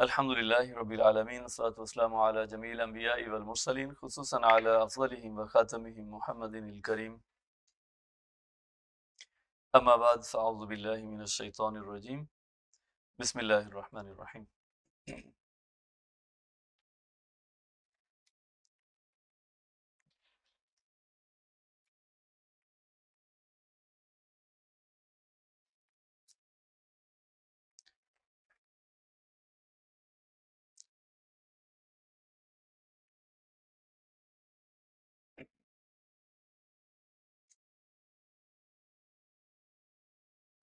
الحمد لله رب العالمين الصلاة والسلام على جميع الأنبياء والمرسلين خصوصا على أفضلهم وخاتمهم محمد الكريم أما بعد فأعوذ بالله من الشيطان الرجيم بسم الله الرحمن الرحيم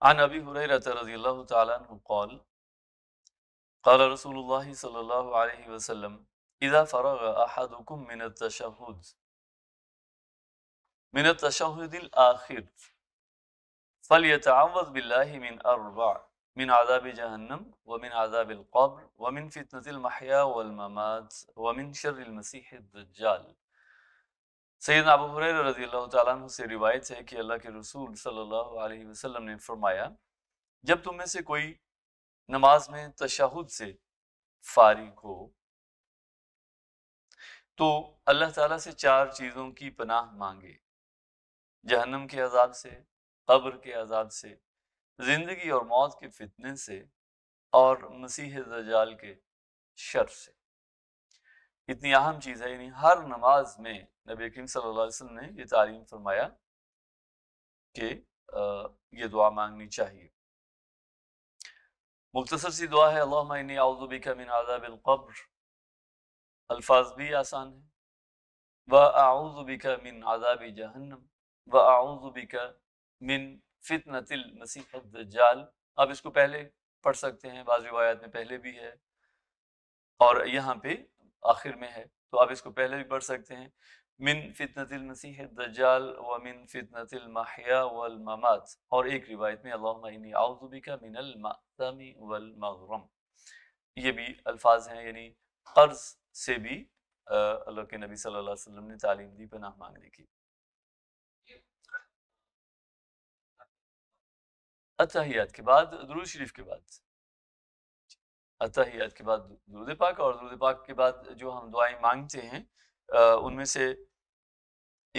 عن أبي هريرة رضي الله تعالى عنه قال قال رسول الله صلى الله عليه وسلم إذا فرغ أحدكم من التشهد من التشهد الآخر فليتعوذ بالله من أربع من عذاب جهنم ومن عذاب القبر ومن فتنة المحيا والممات ومن شر المسيح الدجال सैद अबू रजी अल्लाह से रिवायत है कि अल्लाह के रसूल सल्लाम ने फरमाया जब तुम में से कोई नमाज में तशाहुद से फारिग हो तो अल्लाह ताला से चार चीज़ों की पनाह मांगे जहन्नम के अजाब से कब्र के अजाब से ज़िंदगी और मौत के फितने से और मसीह दजाल के शर से इतनी अहम चीज़ है यानी हर नमाज में नबी करीम सल्लल्लाहु अलैहि वसल्लम ने ये तालीम फरमाया कि ये दुआ मांगनी चाहिए मुख्तसर सी दुआ है अल्लाबी का मिन आदाबिलकब्र अल्फाज भी आसान है व आउज़ुबी का मिन आदाब जहन्नम व आउज़ुबी का मिन फितनतिल मसीहजाल आप इसको पहले पढ़ सकते हैं बाज़ रिवायात में पहले भी है और यहाँ पे आखिर में है तो आप इसको पहले भी पढ़ सकते हैं मिन फितनतिल मसीह दज्जाल व मिन फितनतिल महया वल ममात और एक रिवायत में अल्लाहुबिका मिनल मातमी वल मगरम ये भी अल्फाज हैं यानी कर्ज से भी अल्लाह के नबी सल्लल्लाहु अलैहि वसल्लम ने तालीम दी पनाह मांगने की अतहियात अच्छा, के बाद दरूज शरीफ के बाद अतहियात के बाद दुरुद पाक और दुरुद पाक के बाद जो हम दुआएं मांगते हैं उनमें से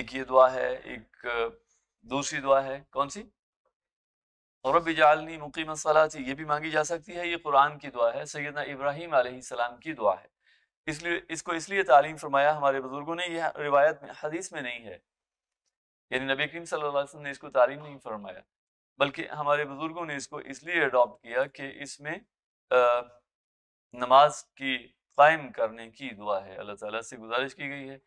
एक ये दुआ है एक दूसरी दुआ है कौन सी और रब जालनी मुकीम सलाती ये भी मांगी जा सकती है ये कुरान की दुआ है सैदना इब्राहिम आसमाम की दुआ है इसलिए इसको इसलिए तालीम फरमाया हमारे बुजुर्गों ने यह रिवायत में हदीस में नहीं है यानी नबी करीम सल्लल्लाहु अलैहि वसल्लम ने इसको तालीम नहीं फरमाया बल्कि हमारे बुजुर्गों ने इसको इसलिए अडॉप्ट किया कि इसमें नमाज की कायम करने की दुआ है अल्लाह ताला से गुजारिश की गई है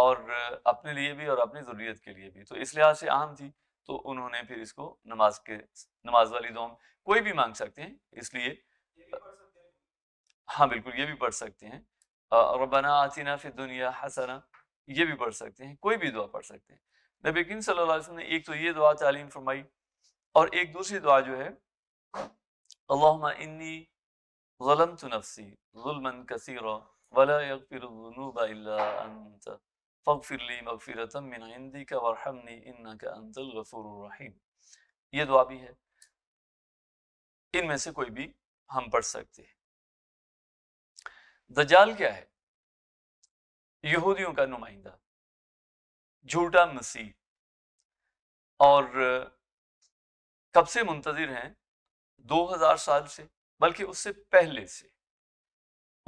और अपने लिए भी और अपनी ज़रूरत के लिए भी तो इस लिहाज से अहम थी तो उन्होंने फिर इसको नमाज के नमाज वाली दुआ कोई भी मांग सकते हैं इसलिए हाँ बिल्कुल ये भी पढ़ सकते हैं बना आतीना फिर दुनिया हसना ये भी पढ़ सकते हैं कोई भी दुआ पढ़ सकते हैं नबी किम सल्लल्लाहु अलैहि वसल्लम ने एक तो ये दुआ तालीम फरमाई और एक दूसरी दुआ जो है अल्लाह इन्नी ظلم तो नफसी जुल्मन कसीरा वला यगफिर जुनूबा इल्ला अंत फ़गफिर ली मगफिरतम मिन इंदिका वरहमनी इन्नका अंतल गफूरुर रहीम ये दुआ भी है इनमें से कोई भी हम पढ़ सकते हैं दजाल क्या है यहूदियों का नुमाइंदा झूठा मसीह और कब से मुंतजर हैं 2000 साल से बल्कि उससे पहले से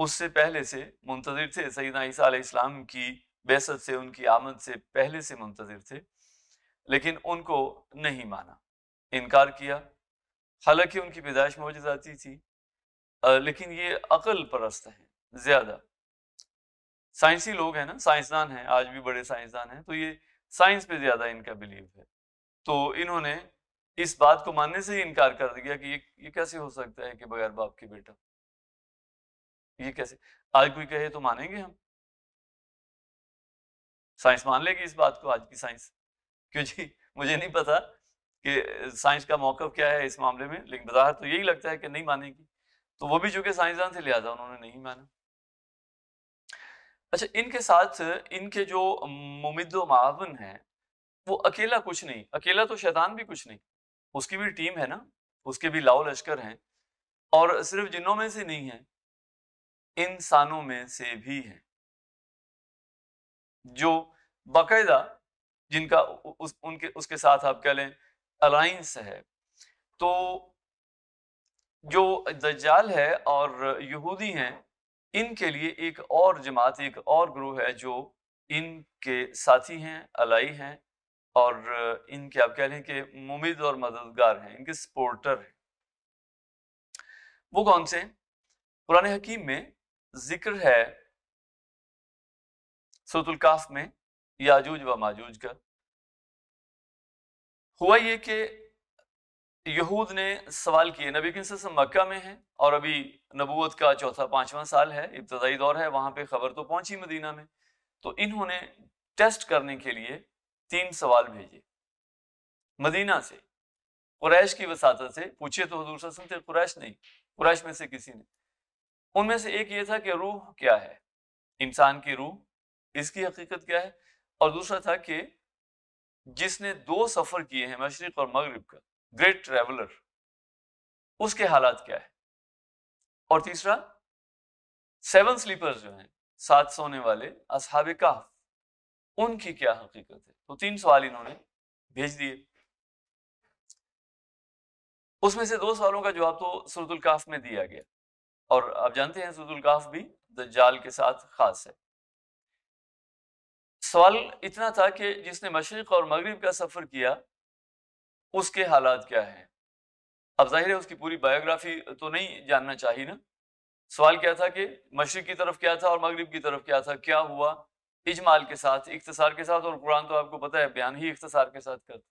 उससे पहले से मुंतजर थे सईद ईसा इस्लाम की बेसत से उनकी आमद से पहले से मुंतजर थे लेकिन उनको नहीं माना इनकार किया हालांकि उनकी पैदाइश आती थी लेकिन ये अकल परस्त हैं ज़्यादा साइंसी लोग हैं ना साइंसदान हैं आज भी बड़े साइंसदान हैं तो ये साइंस पे ज़्यादा इनका बिलीव है तो इन्होंने इस बात को मानने से ही इनकार कर दिया कि ये ये कैसे हो सकता है कि बगैर बाप के बेटा ये कैसे आज कोई कहे तो मानेंगे हम साइंस मान लेगी इस बात को आज की साइंस क्यों जी मुझे नहीं पता कि साइंस का मौका क्या है इस मामले में लेकिन बाहर तो यही लगता है कि नहीं मानेगी तो वो भी चूंकि साइंसदान थे लिहाजा उन्होंने नहीं माना अच्छा इनके साथ इनके जो मुमिद मावन है वो अकेला कुछ नहीं अकेला तो शैतान भी कुछ नहीं उसकी भी टीम है ना उसके भी लाओ लश्कर हैं और सिर्फ जिनों में से नहीं है इंसानों में से भी हैं जो बाकायदा जिनका उस, उनके उसके साथ आप कह लें अलाइंस है तो जो दज्जाल है और यहूदी हैं इनके लिए एक और जमात एक और ग्रुह है जो इनके साथी हैं अलाई हैं और इनके आप कह लें कि मुमिद और मददगार हैं इनके सपोर्टर हैं वो कौन से हैं पुराने हकीम में जिक्र है सतुल्काफ में याजूज व माजूज का हुआ ये कि यहूद ने सवाल किए नबी किसम मक्का में है और अभी नबूत का चौथा पांचवा साल है इब्तदाई दौर है वहां पे खबर तो पहुंची मदीना में तो इन्होंने टेस्ट करने के लिए तीन सवाल भेजे मदीना से कुरैश की वसात से पूछे तो हजूर सल्लल्लाहु कुरैश नहीं कुरैश में से किसी ने उनमें से एक ये था कि रूह क्या है इंसान की रूह इसकी हकीकत क्या है और दूसरा था कि जिसने दो सफ़र किए हैं मशरक़ और मगरब का ग्रेट ट्रेवलर उसके हालात क्या है और तीसरा सेवन स्लीपर्स जो हैं सात सोने वाले असहाब उनकी क्या हकीकत है तो तीन सवाल इन्होंने भेज दिए उसमें से दो सवालों का जवाब तो सुरतुल काफ में दिया गया और आप जानते हैं सुरतुल काफ भी दज्जाल के साथ खास है सवाल इतना था कि जिसने मशरक और मगरब का सफ़र किया उसके हालात क्या हैं अब जाहिर है उसकी पूरी बायोग्राफी तो नहीं जानना चाहिए ना सवाल क्या था कि मशरक की तरफ क्या था और मगरब की तरफ क्या था क्या हुआ इजमाल के साथ इकतसार के साथ और कुरान तो आपको पता है बयान ही इकतसार के साथ करता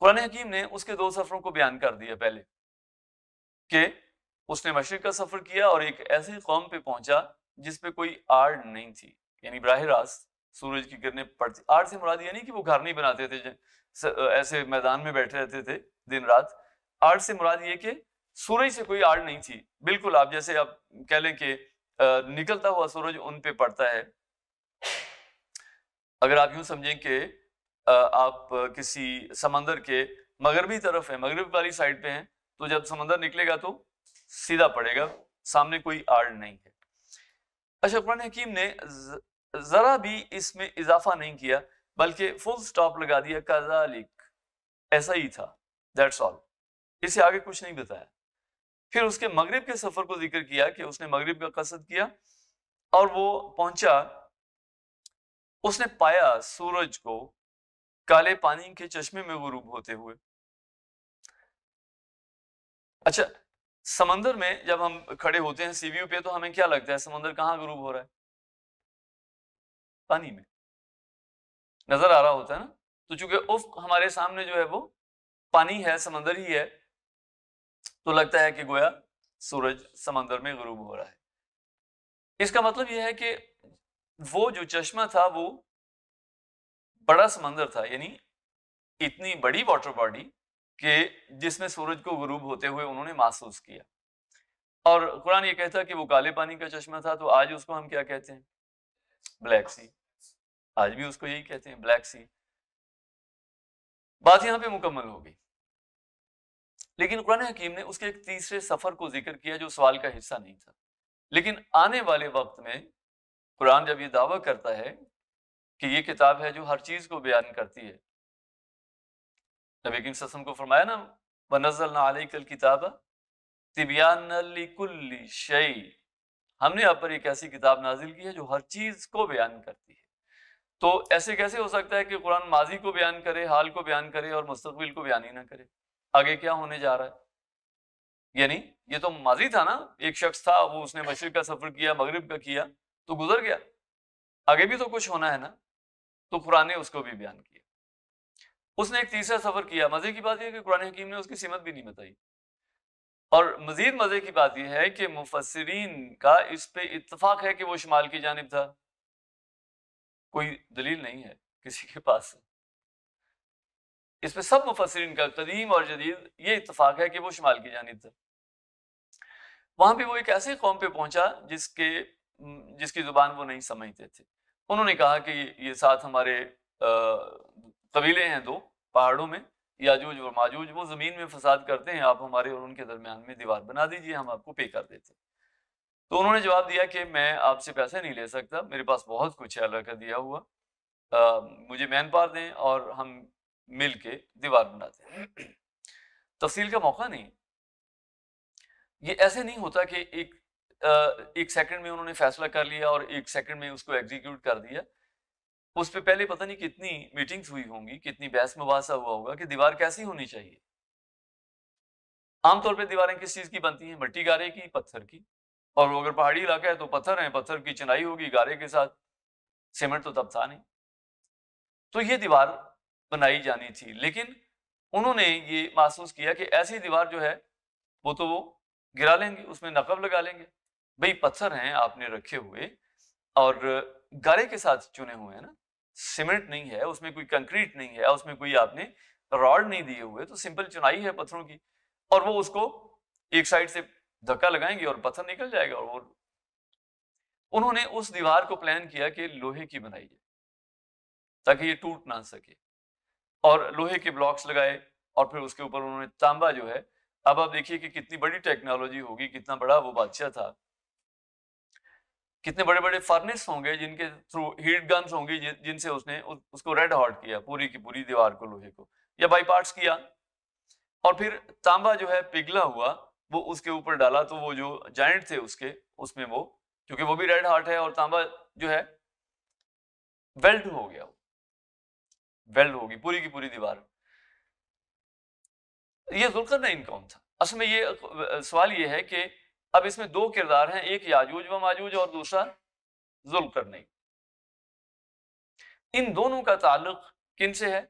कुरान हकीम ने उसके दो सफ़रों को बयान कर दिया पहले कि उसने मशरक का सफ़र किया और एक ऐसी कौम पे पहुंचा जिस पे कोई आड़ नहीं थी यानी बरह रास्त सूरज की गिरने पड़ती आड़ से मुराद ये नहीं कि वो घर नहीं बनाते थे ऐसे मैदान में बैठे रहते थे दिन रात आड़ से मुराद ये कि सूरज से कोई आड़ नहीं थी बिल्कुल आप जैसे आप कह लें कि निकलता हुआ सूरज उन पे पड़ता है अगर आप यूं समझें कि आप किसी समंदर के मगरबी तरफ है मगरब वाली साइड पे हैं तो जब समंदर निकलेगा तो सीधा पड़ेगा सामने कोई आड़ नहीं है अच्छा कुरान हकीम ने ज़रा भी इसमें इजाफा नहीं किया बल्कि फुल स्टॉप लगा दिया कजालिक ऐसा ही था दैट्स ऑल इसे आगे कुछ नहीं बताया फिर उसके मगरिब के सफर को जिक्र किया कि उसने मगरिब का कसद किया और वो पहुंचा उसने पाया सूरज को काले पानी के चश्मे में गुरूब होते हुए अच्छा समंदर में जब हम खड़े होते हैं सीव्यू पे तो हमें क्या लगता है समंदर कहाँ गुरूब हो रहा है पानी में नजर आ रहा होता है ना तो चूंकि उफ हमारे सामने जो है वो पानी है समंदर ही है तो लगता है कि गोया सूरज समंदर में गरूब हो रहा है इसका मतलब यह है कि वो जो चश्मा था वो बड़ा समंदर था यानी इतनी बड़ी वाटर बॉडी कि जिसमें सूरज को गरूब होते हुए उन्होंने महसूस किया और कुरान ये कहता कि वो काले पानी का चश्मा था तो आज उसको हम क्या कहते हैं ब्लैक सी आज भी उसको यही कहते हैं ब्लैक सी बात यहां पे मुकम्मल हो गई लेकिन कुरान हकीम ने उसके एक तीसरे सफ़र को जिक्र किया जो सवाल का हिस्सा नहीं था लेकिन आने वाले वक्त में कुरान जब ये दावा करता है कि ये किताब है जो हर चीज़ को बयान करती है नबी ससम को फरमाया ना वनजल कल किताब तिबियान शई हमने यहाँ पर एक ऐसी किताब नाजिल की है जो हर चीज़ को बयान करती है तो ऐसे कैसे हो सकता है कि कुरान माजी को बयान करे हाल को बयान करे और मुस्तबिल को बयान ही ना करे आगे क्या होने जा रहा है यानी ये तो माजी था ना एक शख्स था वो उसने मशरक का सफर किया मगरब का किया तो गुजर गया आगे भी तो कुछ होना है ना तो कुरान ने उसको भी बयान किया उसने एक तीसरा सफर किया मजे की बात यह कि कुरान हकीम ने उसकी सीमत भी नहीं बताई और मजीद मजे की बात यह है कि मुफसरीन का इस पे इतफाक है कि वो शुमाल की जानब था कोई दलील नहीं है किसी के पास इस पर सब मुफसरिन का कदीम और जदीद ये इतफाक है कि वो शुमाल की जानब थे वहां पर वो एक ऐसे कौम पर पहुंचा जिसके जिसकी ज़ुबान वो नहीं समझते थे उन्होंने कहा कि ये साथ हमारे कबीले हैं दो पहाड़ों में याजूज और माजूज वो ज़मीन में फसाद करते हैं आप हमारे और उनके दरमियान में दीवार बना दीजिए हम आपको पे कर देते तो उन्होंने जवाब दिया कि मैं आपसे पैसे नहीं ले सकता मेरे पास बहुत कुछ है अल्लाह का दिया हुआ आ, मुझे मैन पार दें और हम मिलके दीवार बनाते हैं तफसील का मौका नहीं ये ऐसे नहीं होता कि एक एक सेकंड में उन्होंने फैसला कर लिया और एक सेकंड में उसको एग्जीक्यूट कर दिया उस पर पहले पता नहीं कितनी मीटिंग्स हुई होंगी कितनी बहस मुबासा हुआ होगा कि दीवार कैसी होनी चाहिए आमतौर पर दीवारें किस चीज़ की बनती हैं मट्टी गारे की पत्थर की और अगर पहाड़ी इलाका है तो पत्थर है पत्थर की चिनाई होगी गारे के साथ सीमेंट तो तब था नहीं तो ये दीवार बनाई जानी थी लेकिन उन्होंने ये महसूस किया कि ऐसी दीवार जो है वो तो वो गिरा लेंगे उसमें नकब लगा लेंगे भाई पत्थर हैं आपने रखे हुए और गारे के साथ चुने हुए हैं ना सीमेंट नहीं है उसमें कोई कंक्रीट नहीं है उसमें कोई आपने रॉड नहीं दिए हुए तो सिंपल चुनाई है पत्थरों की और वो उसको एक साइड से धक्का लगाएंगे और पत्थर निकल जाएगा और वो उन्होंने उस दीवार को प्लान किया कि लोहे की बनाई जाए ताकि ये टूट ना सके और लोहे के ब्लॉक्स लगाए और फिर उसके ऊपर उन्होंने तांबा जो है अब आप देखिए कि कितनी बड़ी टेक्नोलॉजी होगी कितना बड़ा वो बादशाह था कितने बड़े बड़े फर्नेस होंगे जिनके थ्रू हीट गन्स होंगी जिनसे उसने उस, उसको रेड हॉट किया पूरी की पूरी दीवार को लोहे को या बाई पार्ट्स किया और फिर तांबा जो है पिघला हुआ वो उसके ऊपर डाला तो वो जो जाइंट थे उसके उसमें वो क्योंकि वो भी रेड हॉट है और तांबा जो है वेल्ट हो गया वेल्ड होगी पूरी की पूरी दीवार ये जुलकर नहीं कौन था असल में ये सवाल ये है कि अब इसमें दो किरदार हैं एक याजूज व माजूज और दूसरा जुलकर नहीं इन दोनों का ताल्लुक किन से है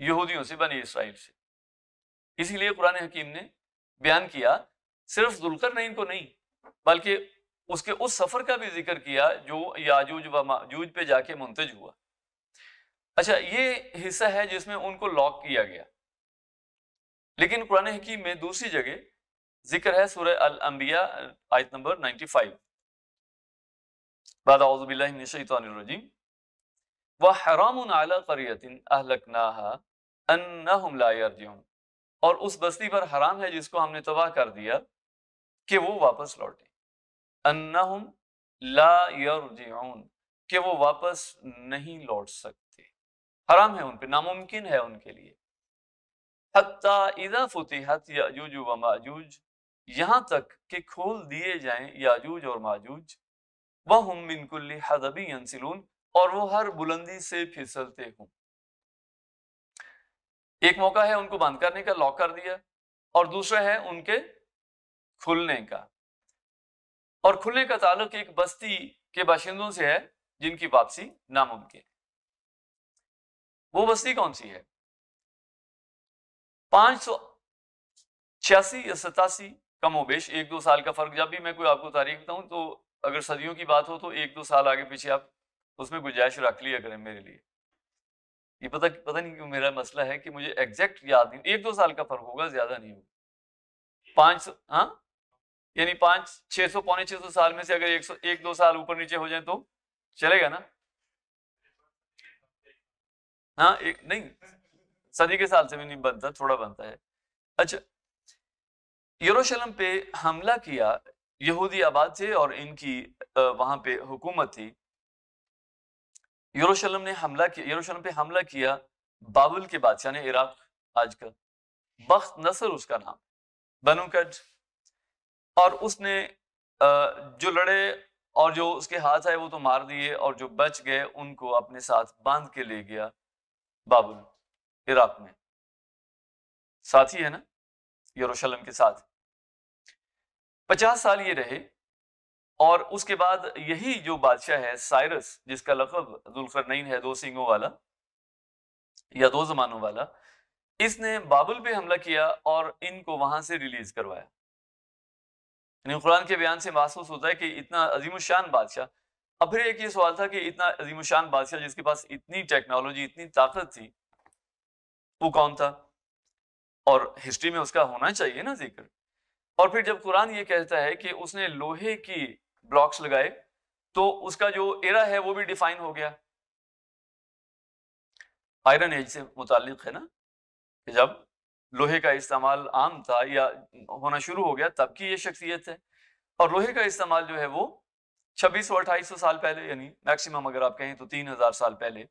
यहूदियों से बनी इसराइल से इसीलिए कुरान हकीम ने बयान किया सिर्फ जुलकर नहीं को नहीं बल्कि उसके उस सफर का भी जिक्र किया जो याजूज व माजूज पे जाके मुंतज हुआ अच्छा ये हिस्सा है जिसमें उनको लॉक किया गया लेकिन कुरान हकीम में दूसरी जगह जिक्र है सूर्य अल अंबिया आयत नंबर 95 बाद बिल्लाहि मिनश शैतानिर रजीम व हरामुन अला करयतिन अहलकनाहा अन्नहुम ला यरजिउन और उस बस्ती पर हराम है जिसको हमने तबाह कर दिया कि वो वापस लौटे अन्नहुम ला यरजिउन कि वो वापस नहीं लौट सकते हराम है उन पर नामुमकिन है उनके लिए हत्ता याजूज व माजूज यहाँ तक कि खोल दिए जाए याजूज और माजूज वह हम मिनकुल्ली हदबी और वो हर बुलंदी से फिसलते हूँ एक मौका है उनको बंद करने का लॉक कर दिया और दूसरा है उनके खुलने का और खुलने का ताल्लुक एक बस्ती के बाशिंदों से है जिनकी वापसी नामुमकिन वो बस्ती कौन सी है पांच सौ छियासी या सतासी कमोबेश एक दो साल का फर्क जब भी मैं कोई आपको तारीख बताऊं तो अगर सदियों की बात हो तो एक दो साल आगे पीछे आप उसमें गुंजाइश रख लिया करें मेरे लिए ये पता पता नहीं क्यों मेरा मसला है कि मुझे एग्जैक्ट याद नहीं एक दो साल का फर्क होगा ज्यादा नहीं होगा पांच सौ हाँ यानी पांच छह सौ पौने छह सौ साल में से अगर एक सौ एक दो साल ऊपर नीचे हो जाए तो चलेगा ना हाँ एक नहीं सदी के साल से भी नहीं बनता थोड़ा बनता है अच्छा यरूशलेम पे हमला किया यहूदी आबाद थे और इनकी वहां पे हुकूमत थी यरूशलेम ने हमला किया यरूशलेम पे हमला किया बाबुल के बादशाह ने इराक आज बख्त नसर उसका नाम बनुकट कट और उसने जो लड़े और जो उसके हाथ आए वो तो मार दिए और जो बच गए उनको अपने साथ बांध के ले गया बाबुल इराक में साथ ही है ना यरूशलेम के साथ पचास साल ये रहे और उसके बाद यही जो बादशाह है साइरस जिसका लकब नईन है दो सिंगों वाला या दो जमानों वाला इसने बाबुल पे हमला किया और इनको वहां से रिलीज करवाया कुरान के बयान से महसूस होता है कि इतना अजीम शान बादशाह अब फिर एक ये सवाल था कि इतना अजीमशान बादशाह जिसके पास इतनी टेक्नोलॉजी इतनी ताकत थी वो कौन था और हिस्ट्री में उसका होना चाहिए ना जिक्र और फिर जब कुरान ये कहता है कि उसने लोहे की ब्लॉक्स लगाए तो उसका जो एरा है वो भी डिफाइन हो गया आयरन एज से मुतालिक है ना कि जब लोहे का इस्तेमाल आम था या होना शुरू हो गया तब की ये शख्सियत है और लोहे का इस्तेमाल जो है वो छब्बीस सौ अट्ठाईस सौ साल पहले यानी मैक्सिमम अगर आप कहें तो तीन हजार साल पहले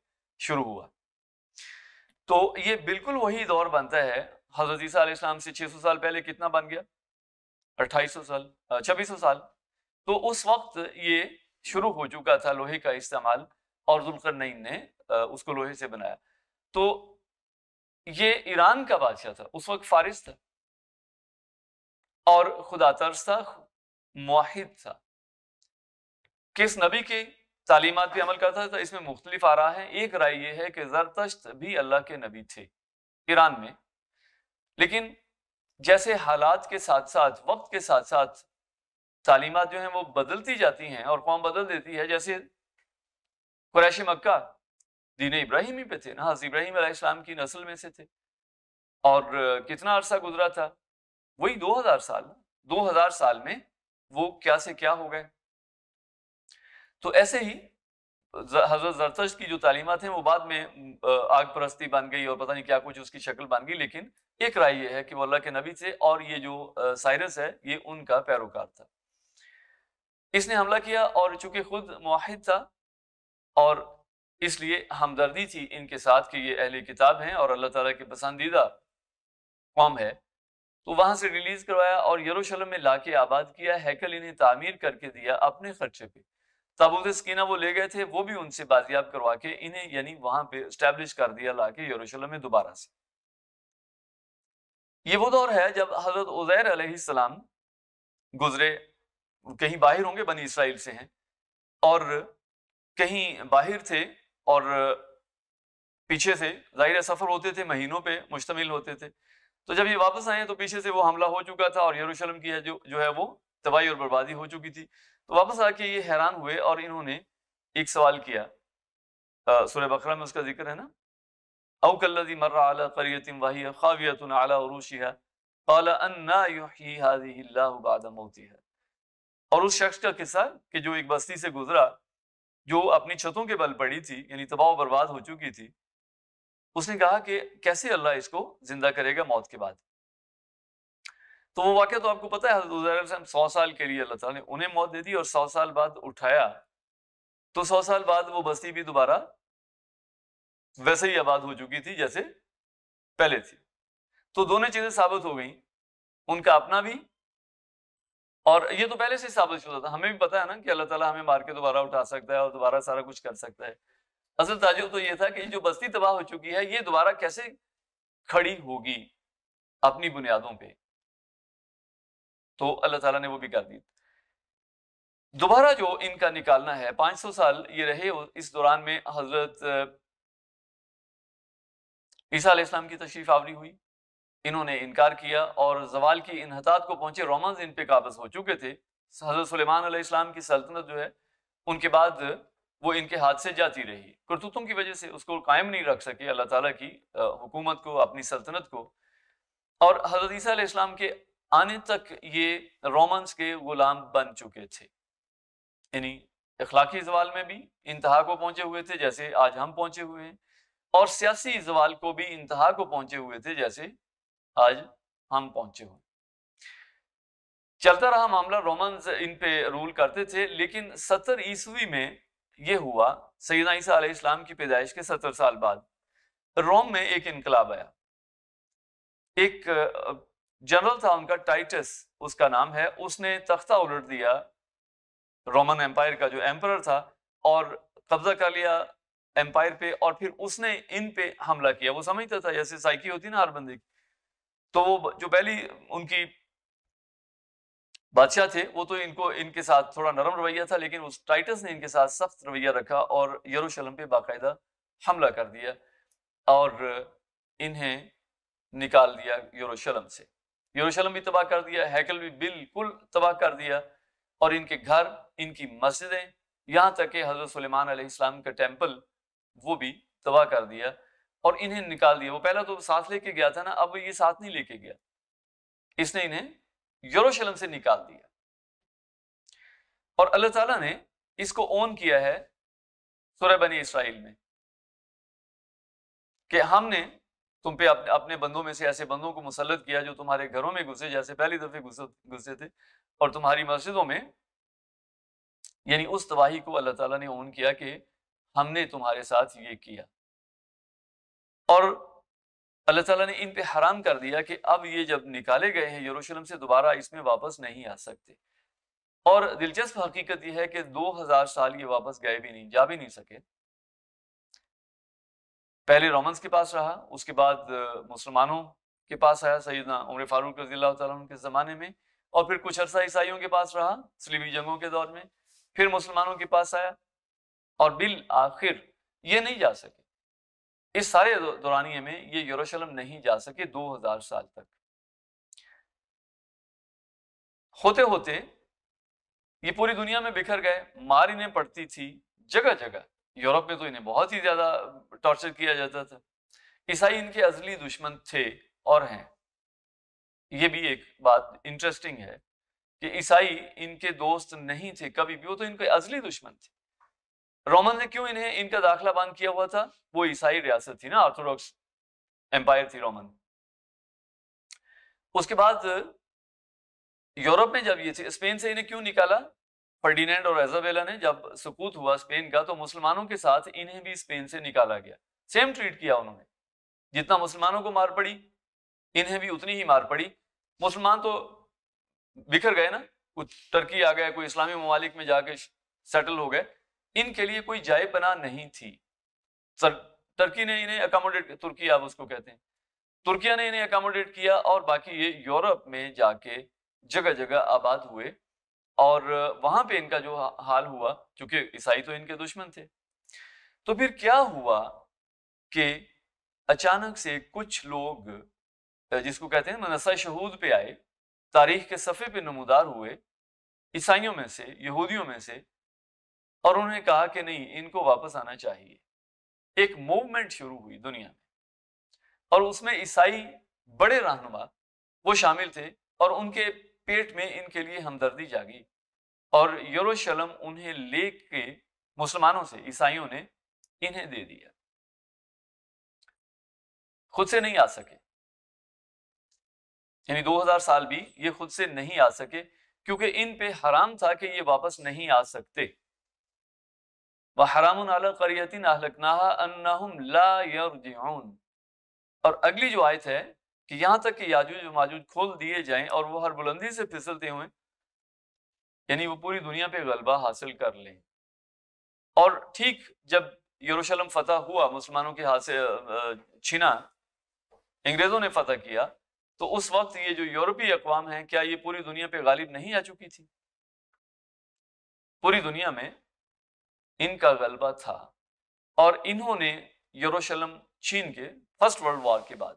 शुरू हुआ तो ये बिल्कुल वही दौर बनता है हजरत ईसा इस्लाम से सौ साल पहले कितना बन गया सौ साल छब्बीस साल तो उस वक्त ये शुरू हो चुका था लोहे का इस्तेमाल और नईन ने उसको लोहे से बनाया तो ये ईरान का बादशाह था उस वक्त फारिस था और खुदा तर्स था मुहिद था किस नबी की तालीमत भी अमल करता था तो इसमें मुख्तलिफ आ रहा है एक राय ये है कि जरतश्त भी अल्लाह के नबी थे ईरान में लेकिन जैसे हालात के साथ साथ वक्त के साथ साथ तालीमत जो हैं वो बदलती जाती हैं और कौम बदल देती है जैसे क्रैश मक्का दीन इब्राहिम ही पे थे ना हज़ इब्राहिम आसमाम की नस्ल में से थे और कितना अरसा गुजरा था वही दो हज़ार साल दो हज़ार साल में वो क्या से क्या हो गए तो ऐसे ही हजरत जरतश की जो तालीमत हैं वो बाद में आग परस्ती बन गई और पता नहीं क्या कुछ उसकी शक्ल बन गई लेकिन एक राय यह है कि वो अल्लाह के नबी थे और ये जो साइरस है ये उनका पैरोकार था इसने हमला किया और चूंकि खुद माहिद था और इसलिए हमदर्दी थी इनके साथ कि ये अहली किताब हैं और अल्लाह ताला के पसंदीदा कौम है तो वहां से रिलीज़ करवाया और यरूशलेम में लाके आबाद किया हैकल इन्हें तामीर करके दिया अपने खर्चे पे ताबूत स्कीना वो ले गए थे वो भी उनसे बाजियाब करवा के इन्हें यानी वहां पे स्टैब्लिश कर दिया ला के यरूशलेम में दोबारा से ये वो दौर है जब हजरत उजैर अलैहिस्सलाम गुजरे कहीं बाहर होंगे बनी इसराइल से हैं और कहीं बाहर थे और पीछे से जाहिर सफ़र होते थे महीनों पे मुश्तमिल होते थे तो जब ये वापस आए तो पीछे से वो हमला हो चुका था और यरूशलेम की है जो जो है वो तबाही और बर्बादी हो चुकी थी तो वापस आके ये हैरान हुए और इन्होंने एक सवाल किया सूर्य बकरा में उसका जिक्र है ना अवकल्लि मर्रा अला खावियत अला उरूशिहा अन्ना युही है और उस शख्स का किस्सा कि जो एक बस्ती से गुजरा जो अपनी छतों के बल पड़ी थी यानी तबाह बर्बाद हो चुकी थी उसने कहा कि कैसे अल्लाह इसको जिंदा करेगा मौत के बाद तो वो वाक्य तो आपको पता है सौ साल के लिए अल्लाह ने उन्हें मौत दे दी और सौ साल बाद उठाया तो सौ साल बाद वो बस्ती भी दोबारा वैसे ही आबाद हो चुकी थी जैसे पहले थी तो दोनों चीजें साबित हो गई उनका अपना भी और ये तो पहले से साबित होता था हमें भी पता है ना कि अल्लाह ताला हमें मार के दोबारा उठा सकता है और दोबारा सारा कुछ कर सकता है असल ताजुब तो ये था कि जो बस्ती तबाह हो चुकी है ये दोबारा कैसे खड़ी होगी अपनी बुनियादों पर तो अल्लाह ताला ने वो भी कर दी दोबारा जो इनका निकालना है 500 साल ये रहे इस दौरान में हजरत ईसा इस्लाम की तशरीफ आवरी हुई इन्होंने इनकार किया और जवाल की इनहतात को पहुंचे रोमन इन पे काबज हो चुके थे हजरत सलेमान इस्लाम की सल्तनत जो है उनके बाद वो इनके हाथ से जाती रही करतूतों की वजह से उसको कायम नहीं रख सके अल्लाह ताला की हुकूमत को अपनी सल्तनत को और हजरत ईसा इस्लाम के आने तक ये रोमन्स के गुलाम बन चुके थे यानी इखलाकी जवाल में भी इंतहा को पहुंचे हुए थे जैसे आज हम पहुंचे हुए हैं और सियासी जवाल को भी इंतहा को पहुंचे हुए थे जैसे आज हम पहुंचे हुए चलता रहा मामला रोमन्स इन पे रूल करते थे लेकिन सत्तर ईस्वी में ये हुआ सैदा ईसा इस्लाम की पैदाइश के सत्तर साल बाद रोम में एक इनकलाब आया एक जनरल था उनका टाइटस उसका नाम है उसने तख्ता उलट दिया रोमन एम्पायर का जो एम्पर था और कब्जा कर लिया एम्पायर पे और फिर उसने इन पे हमला किया वो समझता था जैसे साइकी होती ना हर बंदे की तो वो जो पहली उनकी बादशाह थे वो तो इनको इनके साथ थोड़ा नरम रवैया था लेकिन उस टाइटस ने इनके साथ सख्त रवैया रखा और यरूशलेम पे बाकायदा हमला कर दिया और इन्हें निकाल दिया यरूशलेम से यरूशलम भी तबाह कर दिया हैकल भी बिल्कुल तबाह कर दिया और इनके घर इनकी मस्जिदें यहाँ तक कि हज़रत सलेमान इस्लाम का टेम्पल वो भी तबाह कर दिया और इन्हें निकाल दिया वो पहला तो साथ लेके गया था ना अब ये साथ नहीं लेके गया इसने इन्हें यरूशलेम से निकाल दिया और अल्लाह ताला ने इसको ऑन किया है सुरह बनी इसराइल में कि हमने तुम पे अपने अपने बंदों में से ऐसे बंदों को मुसलत किया जो तुम्हारे घरों में घुसे जैसे पहली दफे घुसे थे और तुम्हारी मस्जिदों में यानी उस तबाही को अल्लाह ताला ने ओन किया कि हमने तुम्हारे साथ ये किया और अल्लाह ताला ने इन पे हराम कर दिया कि अब ये जब निकाले गए हैं यरूशलेम से दोबारा इसमें वापस नहीं आ सकते और दिलचस्प हकीकत यह है कि 2000 साल ये वापस गए भी नहीं जा भी नहीं सके पहले रोमन्स के पास रहा उसके बाद मुसलमानों के पास आया सईदना उम्र फारूक के ज़माने में और फिर कुछ अरसा ईसाइयों के पास रहा सलीबी जंगों के दौर में फिर मुसलमानों के पास आया और बिल आखिर ये नहीं जा सके इस सारे दौरानिए में ये यरूशलेम नहीं जा सके 2000 साल तक होते होते ये पूरी दुनिया में बिखर गए मार इन्हें पड़ती थी जगह जगह यूरोप में तो इन्हें बहुत ही ज़्यादा टॉर्चर किया जाता था ईसाई इनके असली दुश्मन थे और हैं ये भी एक बात इंटरेस्टिंग है कि ईसाई इनके दोस्त नहीं थे कभी भी वो तो इनके असली दुश्मन थे रोमन ने क्यों इन्हें इनका दाखला बांध किया हुआ था वो ईसाई रियासत थी ना ऑर्थोडॉक्स एम्पायर थी रोमन उसके बाद यूरोप में जब ये थे स्पेन से इन्हें क्यों निकाला फर्डिनेंड और एजाबेला ने जब सकूत हुआ स्पेन का तो मुसलमानों के साथ इन्हें भी स्पेन से निकाला गया सेम ट्रीट किया उन्होंने जितना मुसलमानों को मार पड़ी इन्हें भी उतनी ही मार पड़ी मुसलमान तो बिखर गए ना कुछ टर्की आ गए कोई इस्लामी ममालिक में जाके सेटल हो गए इनके लिए कोई जाय पना नहीं थी सर टर्की ने इन्हें अकोमोडेट तुर्की आप उसको कहते हैं तुर्किया ने इन्हें अकोमोडेट किया और बाकी ये यूरोप में जाके जगह जगह आबाद हुए और वहां पे इनका जो हाल हुआ क्योंकि ईसाई तो इनके दुश्मन थे तो फिर क्या हुआ कि अचानक से कुछ लोग जिसको कहते हैं मनसा शहूद पे आए तारीख के सफ़े पे नमदार हुए ईसाइयों में से यहूदियों में से और उन्होंने कहा कि नहीं इनको वापस आना चाहिए एक मूवमेंट शुरू हुई दुनिया में और उसमें ईसाई बड़े रहनुमा वो शामिल थे और उनके पेट में इनके लिए हमदर्दी जागी और यरूशलम उन्हें ले के मुसलमानों से ईसाइयों ने इन्हें दे दिया खुद से नहीं आ सके यानी 2000 साल भी ये खुद से नहीं आ सके क्योंकि इन पे हराम था कि ये वापस नहीं आ सकते वह हराम करियतिन अहलकनाहा अन्नहुम ला यरजिउन और अगली जो आयत है कि यहां तक कि याजूज माजूज खोल दिए जाएं और वो हर बुलंदी से फिसलते हुए यानी वो पूरी दुनिया पे गलबा हासिल कर लें और ठीक जब यरूशलम फतह हुआ मुसलमानों के हाथ से छीना अंग्रेज़ों ने फतह किया तो उस वक्त ये जो यूरोपीय अकवाम हैं क्या ये पूरी दुनिया पे गालिब नहीं आ चुकी थी पूरी दुनिया में इनका गलबा था और इन्होंने यरूशलम छीन के फर्स्ट वर्ल्ड वॉर के बाद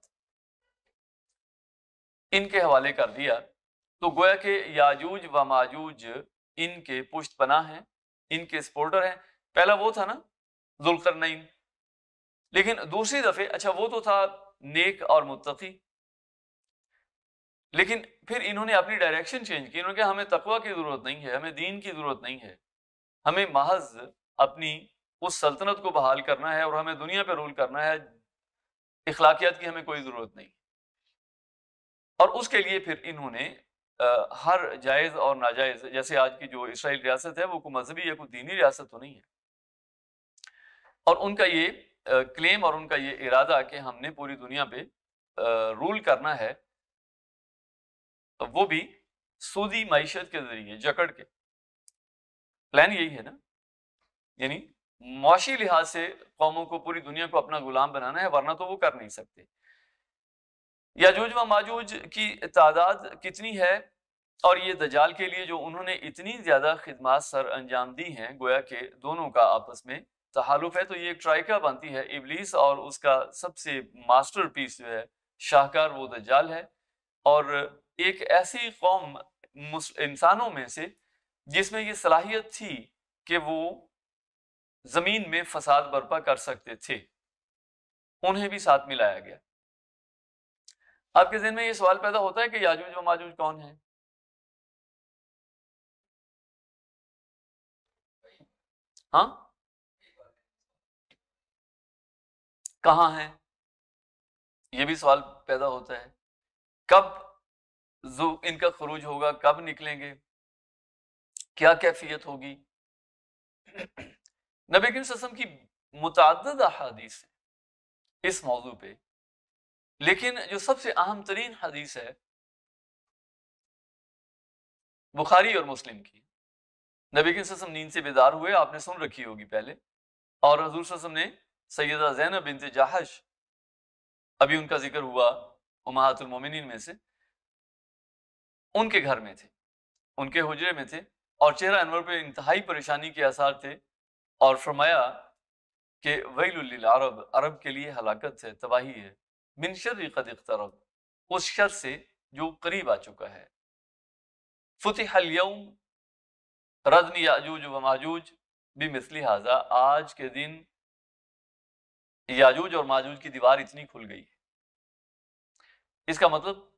इनके हवाले कर दिया तो गोया के याजूज व माजूज इनके पुष्ट पना हैं इनके सपोर्टर हैं पहला वो था ना जुलकर लेकिन दूसरी दफ़े अच्छा वो तो था नेक और मुतफी लेकिन फिर इन्होंने अपनी डायरेक्शन चेंज की इन्होंने कहा हमें तकवा की ज़रूरत नहीं है हमें दीन की ज़रूरत नहीं है हमें महज अपनी उस सल्तनत को बहाल करना है और हमें दुनिया पर रूल करना है इखलाकियात की हमें कोई ज़रूरत नहीं और उसके लिए फिर इन्होंने हर जायज़ और नाजायज़ जैसे आज की जो इसराइल रियासत है वो कोई मजहबी या कोई दीनी रियासत तो नहीं है और उनका ये क्लेम और उनका ये इरादा कि हमने पूरी दुनिया पे रूल करना है वो भी सूदी मीशत के जरिए जकड़ के प्लान यही है ना यानी मुआशी लिहाज से कौमों को पूरी दुनिया को अपना गुलाम बनाना है वरना तो वो कर नहीं सकते याजूज व माजूज की तादाद कितनी है और ये दजाल के लिए जो उन्होंने इतनी ज़्यादा खिदमत सर अंजाम दी हैं गोया के दोनों का आपस में तहालुफ है तो ये एक ट्राइका बनती है इबलीस और उसका सबसे मास्टर पीस जो है शाहकार वो दजाल है और एक ऐसी कौम इंसानों में से जिसमें ये सलाहियत थी कि वो ज़मीन में फसाद बर्पा कर सकते थे उन्हें भी साथ मिलाया गया आपके जहन में ये सवाल पैदा होता है कि याजूज व माजूज कौन है हाँ कहाँ है ये भी सवाल पैदा होता है कब जो इनका खरूज होगा कब निकलेंगे क्या कैफियत होगी नबी की मुतद अहादीस इस मौजू पे लेकिन जो सबसे अहम तरीन हदीस है बुखारी और मुस्लिम की नबी के ससम नींद से बेदार हुए आपने सुन रखी होगी पहले और हजूर ससम ने सैदा जैन बिन जहाश अभी उनका जिक्र हुआ उमहतुलमोमिन में से उनके घर में थे उनके हजरे में थे और चेहरा अनवर पर इंतहाई परेशानी के आसार थे और फरमाया कि वही अरब अरब के लिए हलाकत है तबाही है मिनशर कद इकतरब उस शर से जो करीब आ चुका है फतेहल फ़तहलयम रदन याजूज व माजूज भी मिसली हाजा आज के दिन याजूज और माजूज की दीवार इतनी खुल गई है इसका मतलब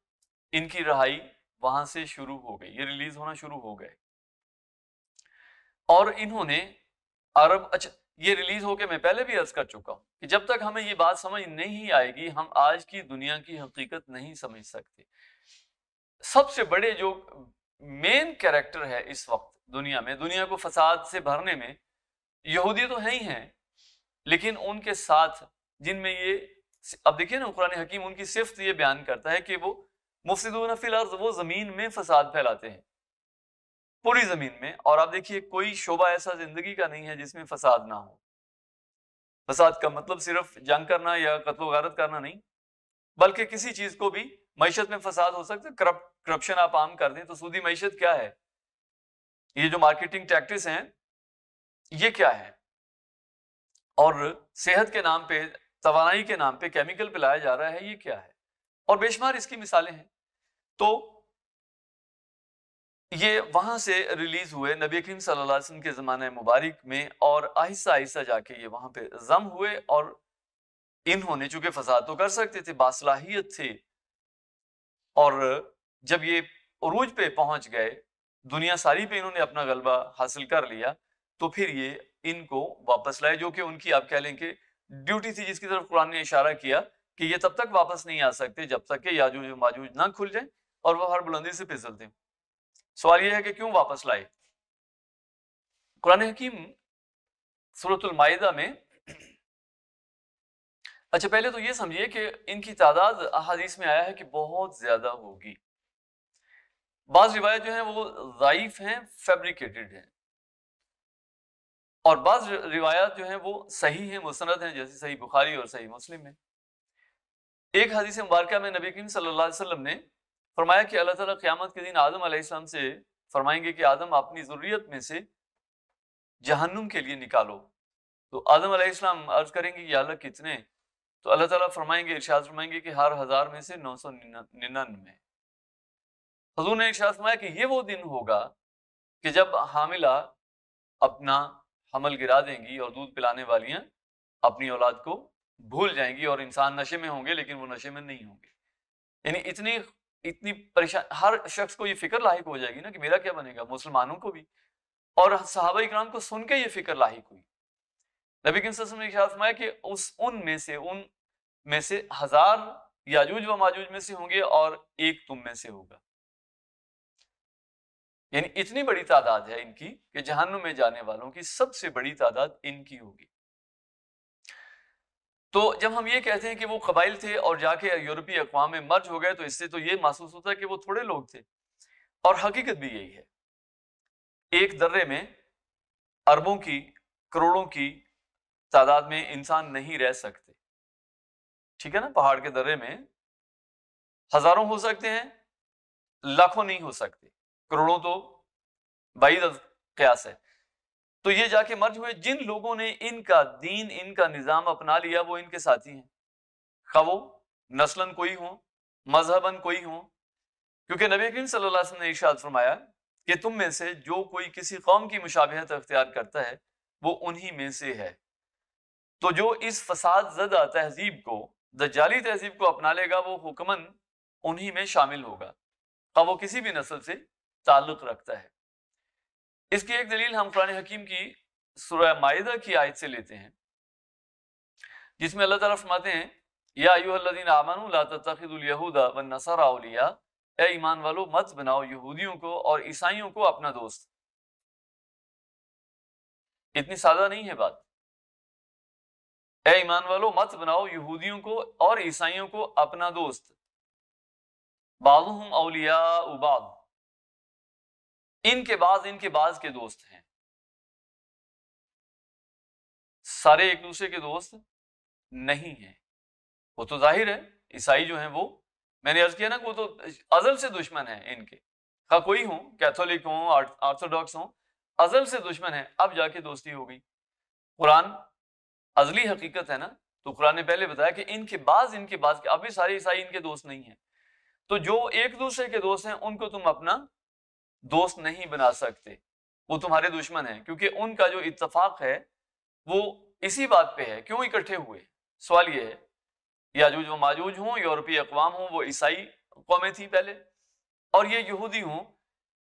इनकी रहाई वहां से शुरू हो गई ये रिलीज होना शुरू हो गए और इन्होंने अरब अच्छा ये रिलीज होके मैं पहले भी अर्ज कर चुका हूँ कि जब तक हमें ये बात समझ नहीं आएगी हम आज की दुनिया की हकीकत नहीं समझ सकते सबसे बड़े जो मेन कैरेक्टर है इस वक्त दुनिया में दुनिया को फसाद से भरने में यहूदी तो है ही हैं लेकिन उनके साथ जिनमें ये अब देखिए ना कुरान हकीम उनकी सिर्फ ये बयान करता है कि वो मुफ्त वो ज़मीन में फसाद फैलाते हैं पूरी जमीन में और आप देखिए कोई शोभा ऐसा जिंदगी का नहीं है जिसमें फसाद ना हो फसाद का मतलब सिर्फ जंग करना या कत्लो गारत करना नहीं बल्कि किसी चीज को भी मीशत में फसाद हो सकता है करप करप्शन आप आम कर दें तो सूदी मीशत क्या है ये जो मार्केटिंग टैक्टिस हैं ये क्या है और सेहत के नाम पे तोानाई के नाम पे केमिकल पिलाया जा रहा है ये क्या है और बेशुमार इसकी मिसालें हैं तो ये वहाँ से रिलीज़ हुए नबी करीम सल्लल्लाहु अलैहि वसल्लम के ज़माने मुबारक में और आहिस्ता आहिस्ता जाके ये वहाँ पे जम हुए और इन्होंने चूंकि फसाद तो कर सकते थे बासलाहियत थे और जब ये अरूज पे पहुंच गए दुनिया सारी पे इन्होंने अपना गलबा हासिल कर लिया तो फिर ये इनको वापस लाए जो कि उनकी आप कह लें कि ड्यूटी थी जिसकी तरफ कुरान ने इशारा किया कि ये तब तक वापस नहीं आ सकते जब तक कि याजूज माजूज ना खुल जाए और वह हर बुलंदी से फिसलते हैं सवाल यह है कि क्यों वापस लाए कुरान हकीम सूरतुल माइदा में अच्छा पहले तो ये समझिए कि इनकी तादाद अहादीस में आया है कि बहुत ज़्यादा होगी बाज रिवायत जो है वो ज़ाइफ हैं फैब्रिकेटेड हैं और बाज रिवायात जो है वो सही हैं मुसनद हैं जैसे सही बुखारी और सही मुस्लिम है एक हदीस मुबारक में नबी करीम सल्लल्लाहु अलैहि वसल्लम ने फरमाया कि अल्लाह ताला क़यामत के दिन आदम आसमाम से फरमाएंगे कि आदम अपनी जरूरत में से जहन्नुम के लिए निकालो तो आदम आसमाम अर्ज करेंगे कि अल्लाह कितने तो अल्लाह ताला फरमाएंगे इर्शाद फरमाएंगे कि हर हज़ार में से नौ सौ निन्यानवे हजूर ने इर्शाद फरमाया कि ये वो दिन होगा कि जब हामिला अपना हमल गिरा देंगी और दूध पिलाने वालियाँ अपनी औलाद को भूल जाएंगी और इंसान नशे में होंगे लेकिन वो नशे में नहीं होंगे यानी इतनी इतनी परेशान हर शख्स को ये फिक्र लाक हो जाएगी ना कि मेरा क्या बनेगा मुसलमानों को भी और सहाबा इक्राम को सुन के ये फिक्र लाक हुई नबी किम ने इशाद कि उस उन में से उन में से हजार याजूज व माजूज में से होंगे और एक तुम में से होगा यानी इतनी बड़ी तादाद है इनकी कि जहन्नुम में जाने वालों की सबसे बड़ी तादाद इनकी होगी तो जब हम ये कहते हैं कि वो कबाइल थे और जाके यूरोपीय अकवाम में मर्ज हो गए तो इससे तो ये महसूस होता है कि वो थोड़े लोग थे और हकीकत भी यही है एक दर्रे में अरबों की करोड़ों की तादाद में इंसान नहीं रह सकते ठीक है ना पहाड़ के दर्रे में हजारों हो सकते हैं लाखों नहीं हो सकते करोड़ों तो बाई कयास है तो ये जाके मर्ज हुए जिन लोगों ने इनका दीन इनका निज़ाम अपना लिया वो इनके साथी हैं खबो नस्लन कोई हो मजहबन कोई हो क्योंकि नबी करीम सल्लल्लाहु अलैहि वसल्लम ने इशाद फरमाया कि तुम में से जो कोई किसी कौम की मुशाबहत अख्तियार करता है वो उन्हीं में से है तो जो इस फसाद जदा तहजीब को जाली तहजीब को अपना लेगा वो हुक्मन उन्हीं में शामिल होगा का वो किसी भी नस्ल से ताल्लुक़ रखता है इसकी एक दलील हम कुरान हकीम की सुरह माहिदा की आयत से लेते हैं जिसमें अल्लाह ताला फरमाते हैं या अयूदीन आमन लातखिदुलयहूदा व नसारा ए ईमान वालो मत बनाओ यहूदियों को और ईसाइयों को अपना दोस्त इतनी सादा नहीं है बात ए ईमान वालो मत बनाओ यहूदियों को और ईसाइयों को अपना दोस्त बाबू हम अलिया उबाद इनके बाद इनके बाद के दोस्त हैं सारे एक दूसरे के दोस्त नहीं हैं वो तो जाहिर है ईसाई जो हैं वो मैंने अर्ज किया ना कि वो तो अजल से दुश्मन है इनके का हाँ, कोई हो कैथोलिक हो ऑर्थोडॉक्स हो अजल से दुश्मन है अब जाके दोस्ती हो गई कुरान अजली हकीकत है ना तो कुरान ने पहले बताया कि इनके बाद इनके बाद अभी सारे ईसाई इनके दोस्त नहीं है तो जो एक दूसरे के दोस्त हैं उनको तुम अपना दोस्त नहीं बना सकते वो तुम्हारे दुश्मन हैं क्योंकि उनका जो इतफाक है वो इसी बात पे है क्यों इकट्ठे हुए सवाल ये है याजूज व माजूज हों यूरोपीय अकवाम हों वो ईसाई कौमें थी पहले और ये यहूदी हों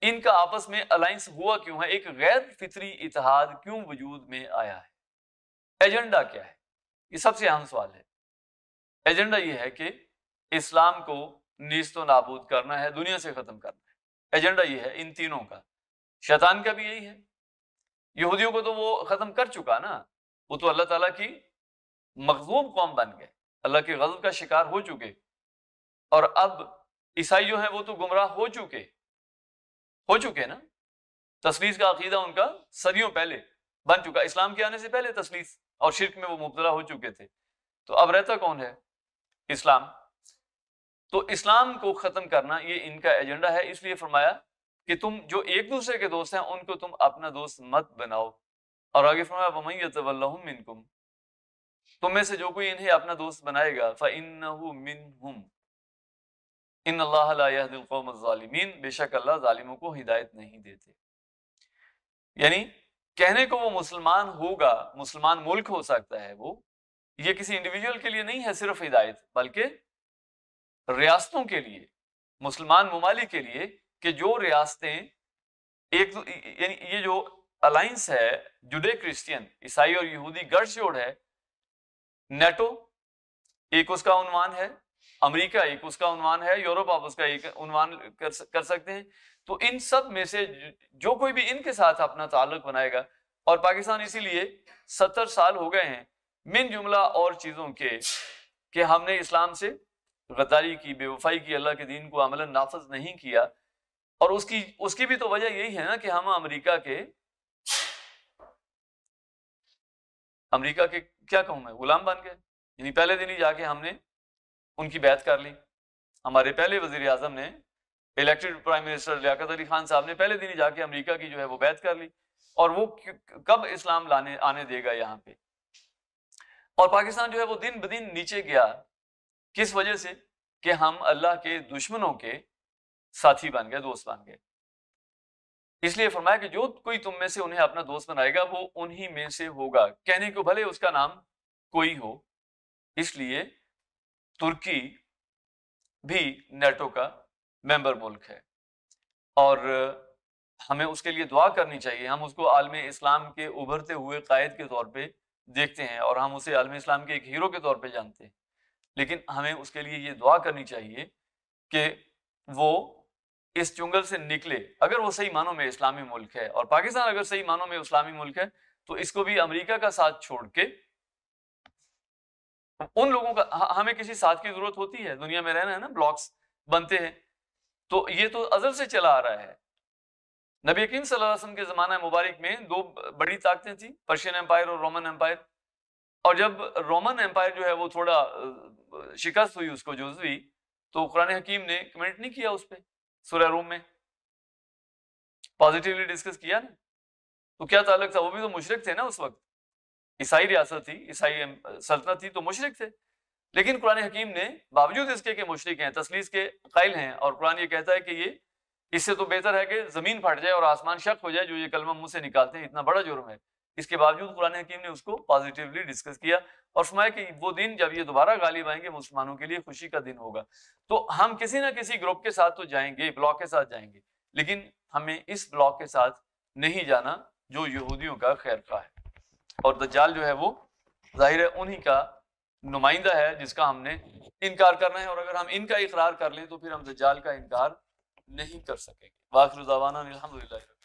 इनका आपस में अलाइंस हुआ क्यों है एक गैर फितरी इतिहाद क्यों वजूद में आया है एजेंडा क्या है ये सबसे अहम सवाल है एजेंडा ये है कि इस्लाम को नीस्त नाबूद करना है दुनिया से ख़त्म करना है एजेंडा ये है इन तीनों का शैतान का भी यही है यहूदियों को तो वो ख़त्म कर चुका ना वो तो अल्लाह ताला की मखजूब कौम बन गए अल्लाह के गजब का शिकार हो चुके और अब ईसाई जो है वो तो गुमराह हो चुके हो चुके ना तस्वीर का अकीदा उनका सदियों पहले बन चुका इस्लाम के आने से पहले तस्वीर और शिरक में वो मुबतला हो चुके थे तो अब रहता कौन है इस्लाम तो इस्लाम को ख़त्म करना ये इनका एजेंडा है इसलिए फरमाया कि तुम जो एक दूसरे के दोस्त हैं उनको तुम अपना दोस्त मत बनाओ और आगे फरमाया वमैतवल्लहुम मिनकुम तुम में से जो कोई इन्हें अपना दोस्त बनाएगा फिन बेशक अल्लाह जालिमों को हिदायत नहीं देते यानी कहने को वो मुसलमान होगा मुसलमान मुल्क हो सकता है वो ये किसी इंडिविजुअल के लिए नहीं है सिर्फ हिदायत बल्कि रियासतों के लिए मुसलमान ममालिक के लिए कि जो रियासतें एक यानी ये जो अलाइंस है जुडे क्रिश्चियन ईसाई और यहूदी गढ़ है नेटो एक उसका उन्वान है अमेरिका एक उसका उन्वान है यूरोप आप उसका एक उन्वान कर, कर सकते हैं तो इन सब में से जो कोई भी इनके साथ अपना ताल्लुक बनाएगा और पाकिस्तान इसीलिए सत्तर साल हो गए हैं मिन जुमला और चीज़ों के कि हमने इस्लाम से गद्दारी की बेवफाई की अल्लाह के दीन को अमला नाफज नहीं किया और उसकी उसकी भी तो वजह यही है ना कि हम अमरीका के अमरीका के क्या कहूँ मैं गुलाम बन गए यानी पहले दिन ही जाके हमने उनकी बैत कर ली हमारे पहले वजीर अजम ने elected prime minister Liaquat Ali Khan sahab ने पहले दिन ही जाके अमरीका की जो है वो बैत कर ली और वो कब इस्लाम लाने आने देगा यहाँ पे और पाकिस्तान जो है वो दिन ब दिन नीचे गया किस वजह से कि हम अल्लाह के दुश्मनों के साथी बन गए दोस्त बन गए इसलिए फरमाया कि जो कोई तुम में से उन्हें अपना दोस्त बनाएगा वो उन्हीं में से होगा कहने को भले उसका नाम कोई हो इसलिए तुर्की भी नेटो का मेंबर मुल्क है और हमें उसके लिए दुआ करनी चाहिए हम उसको आलम इस्लाम के उभरते हुए कायद के तौर पे देखते हैं और हम उसे आलम इस्लाम के एक हीरो के तौर पे जानते हैं लेकिन हमें उसके लिए ये दुआ करनी चाहिए कि वो इस चुंगल से निकले अगर वो सही मानों में इस्लामी मुल्क है और पाकिस्तान अगर सही मानों में इस्लामी मुल्क है तो इसको भी अमेरिका का साथ छोड़ के उन लोगों का हमें किसी साथ की जरूरत होती है दुनिया में रहना है ना ब्लॉक्स बनते हैं तो ये तो अजल से चला आ रहा है नबी यकीन सल्लासम के ज़माना मुबारक में दो बड़ी ताकतें थी पर्शियन एम्पायर और रोमन एम्पायर और जब रोमन एम्पायर जो है वो थोड़ा शिकस्त हुई उसको जुजवी तो कुरान हकीम ने कमेंट नहीं किया उस पर सुरह रूम में पॉजिटिवली डिस्कस किया ना तो क्या ताल्लुक था वो भी तो मुशरक थे ना उस वक्त ईसाई रियासत थी ईसाई सल्तनत थी तो मुशरक थे लेकिन कुरान हकीम ने बावजूद इसके कि मुशरक हैं तसलीस के कायल हैं और कुरान ये कहता है कि ये इससे तो बेहतर है कि ज़मीन फट जाए और आसमान शक हो जाए जो ये कलमा मुंह से निकालते हैं इतना बड़ा जुर्म है इसके बावजूद कुरान हकीम ने उसको पॉजिटिवली डिस्कस किया और फरमाया कि वो दिन जब ये दोबारा गालिब आएंगे मुसलमानों के लिए खुशी का दिन होगा तो हम किसी ना किसी ग्रुप के साथ तो जाएंगे ब्लॉक के साथ जाएंगे लेकिन हमें इस ब्लॉक के साथ नहीं जाना जो यहूदियों का खैर का है और दज्जाल जो है वो जाहिर है उन्हीं का नुमाइंदा है जिसका हमने इनकार करना है और अगर हम इनका इकरार कर लें तो फिर हम दज्जाल का इनकार नहीं कर सकेंगे जवाना अलहमदिल्ला